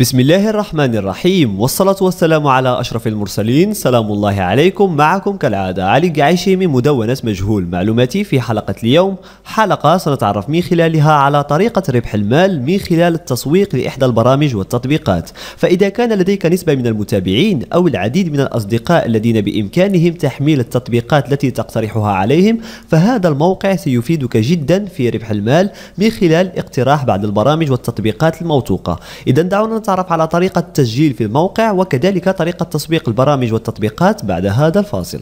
بسم الله الرحمن الرحيم والصلاة والسلام على أشرف المرسلين سلام الله عليكم معكم كالعادة علي قعيشي من مدونة مجهول معلوماتي في حلقة اليوم حلقة سنتعرف من خلالها على طريقة ربح المال من خلال التسويق لإحدى البرامج والتطبيقات فإذا كان لديك نسبة من المتابعين أو العديد من الأصدقاء الذين بإمكانهم تحميل التطبيقات التي تقترحها عليهم فهذا الموقع سيفيدك جدا في ربح المال من خلال اقتراح بعض البرامج والتطبيقات الموثوقة إذا دعونا نتعرف على طريقة التسجيل في الموقع وكذلك طريقة تسويق البرامج والتطبيقات بعد هذا الفاصل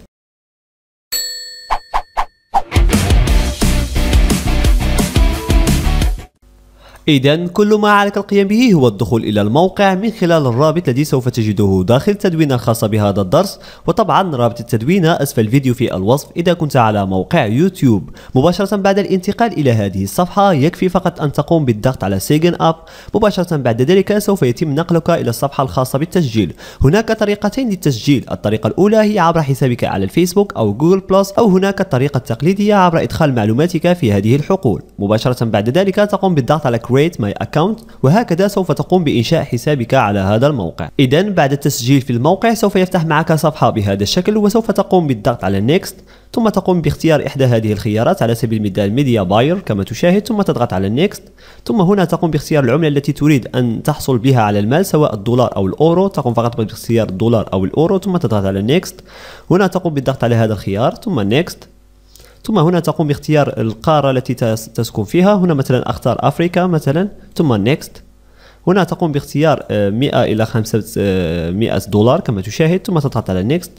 إذا كل ما عليك القيام به هو الدخول إلى الموقع من خلال الرابط الذي سوف تجده داخل التدوينة الخاصة بهذا الدرس وطبعا رابط التدوينة أسفل الفيديو في الوصف إذا كنت على موقع يوتيوب مباشرة بعد الانتقال إلى هذه الصفحة يكفي فقط أن تقوم بالضغط على سيجن أب مباشرة بعد ذلك سوف يتم نقلك إلى الصفحة الخاصة بالتسجيل هناك طريقتين للتسجيل الطريقة الأولى هي عبر حسابك على الفيسبوك أو جوجل بلس أو هناك الطريقة التقليدية عبر إدخال معلوماتك في هذه الحقول مباشرة بعد ذلك تقوم بالضغط على Create My Account وهكذا سوف تقوم بإنشاء حسابك على هذا الموقع إذا بعد التسجيل في الموقع سوف يفتح معك صفحة بهذا الشكل وسوف تقوم بالضغط على Next ثم تقوم باختيار إحدى هذه الخيارات على سبيل المثال ميديا باير كما تشاهد ثم تضغط على Next ثم هنا تقوم باختيار العملة التي تريد أن تحصل بها على المال سواء الدولار أو الأورو تقوم فقط باختيار الدولار أو الأورو ثم تضغط على Next هنا تقوم بالضغط على هذا الخيار ثم Next ثم هنا تقوم باختيار القارة التي تسكن فيها هنا مثلا أختار أفريقيا مثلا ثم نيكست هنا تقوم باختيار 100 آه، إلى 500 آه، دولار كما تشاهد ثم تضغط على نيكست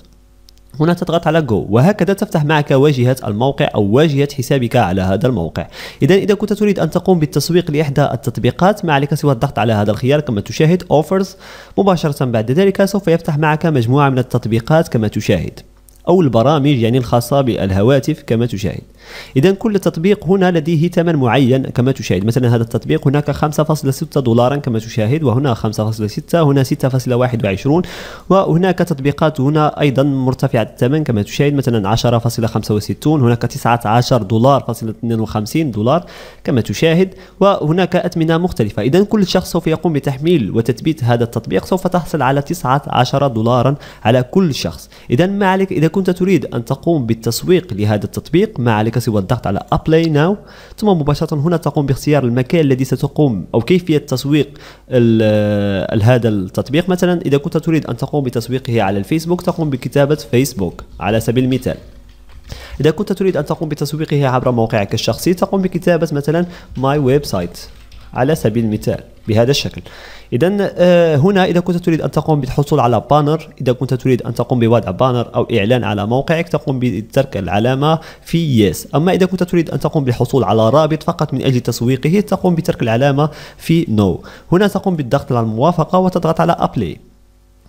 هنا تضغط على جو وهكذا تفتح معك واجهة الموقع أو واجهة حسابك على هذا الموقع إذا إذا كنت تريد أن تقوم بالتسويق لإحدى التطبيقات ما عليك سوى الضغط على هذا الخيار كما تشاهد Offers مباشرة بعد ذلك سوف يفتح معك مجموعة من التطبيقات كما تشاهد أو البرامج يعني الخاصة بالهواتف كما تشاهد إذا كل تطبيق هنا لديه ثمن معين كما تشاهد مثلا هذا التطبيق هناك 5.6 دولارا كما تشاهد وهنا 5.6 هنا 6.21 وهناك تطبيقات هنا أيضا مرتفعة الثمن كما تشاهد مثلا 10.65 هناك 19 دولار فاصلة 52 دولار كما تشاهد وهناك أثمنة مختلفة إذا كل شخص سوف يقوم بتحميل وتثبيت هذا التطبيق سوف تحصل على 19 دولارا على كل شخص إذا ما عليك إذا كنت تريد أن تقوم بالتسويق لهذا التطبيق ما عليك عليك سوى الضغط على ابلاي ناو ثم مباشره هنا تقوم باختيار المكان الذي ستقوم او كيفيه تسويق هذا التطبيق مثلا اذا كنت تريد ان تقوم بتسويقه على الفيسبوك تقوم بكتابه فيسبوك على سبيل المثال إذا كنت تريد أن تقوم بتسويقه عبر موقعك الشخصي تقوم بكتابة مثلا my website على سبيل المثال بهذا الشكل اذا آه، هنا اذا كنت تريد ان تقوم بالحصول على بانر اذا كنت تريد ان تقوم بوضع بانر او اعلان على موقعك تقوم بترك العلامه في يس اما اذا كنت تريد ان تقوم بالحصول على رابط فقط من اجل تسويقه تقوم بترك العلامه في نو no. هنا تقوم بالضغط على الموافقه وتضغط على ابلي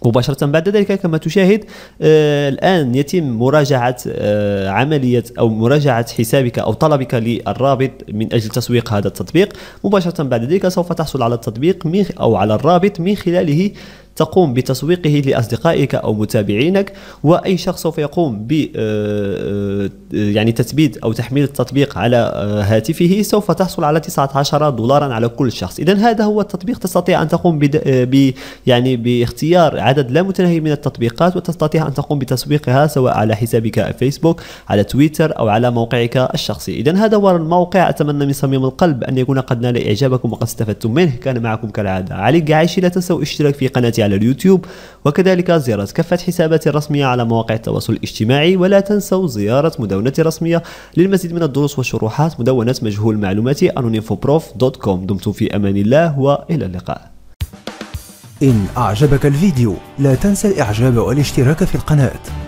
مباشرة بعد ذلك كما تشاهد آه الآن يتم مراجعة آه عملية أو مراجعة حسابك أو طلبك للرابط من أجل تسويق هذا التطبيق مباشرة بعد ذلك سوف تحصل على التطبيق من أو على الرابط من خلاله تقوم بتسويقه لاصدقائك او متابعينك واي شخص سوف يقوم ب آه، آه، يعني تثبيت او تحميل التطبيق على آه، هاتفه سوف تحصل على 19 دولارا على كل شخص اذا هذا هو التطبيق تستطيع ان تقوم ب يعني باختيار عدد لا متناهي من التطبيقات وتستطيع ان تقوم بتسويقها سواء على حسابك فيسبوك على تويتر او على موقعك الشخصي اذا هذا هو الموقع اتمنى من صميم القلب ان يكون قد نال اعجابكم وقد استفدتم منه كان معكم كالعاده علي قعيشي لا تنسوا الاشتراك في قناتي على اليوتيوب وكذلك زيارة كافة حساباتي الرسمية على مواقع التواصل الاجتماعي ولا تنسوا زيارة مدونتي الرسمية للمزيد من الدروس والشروحات مدونة مجهول معلوماتي anonyinfoprof.com دمتم في أمان الله وإلى اللقاء إن أعجبك الفيديو لا تنسى الإعجاب والاشتراك في القناة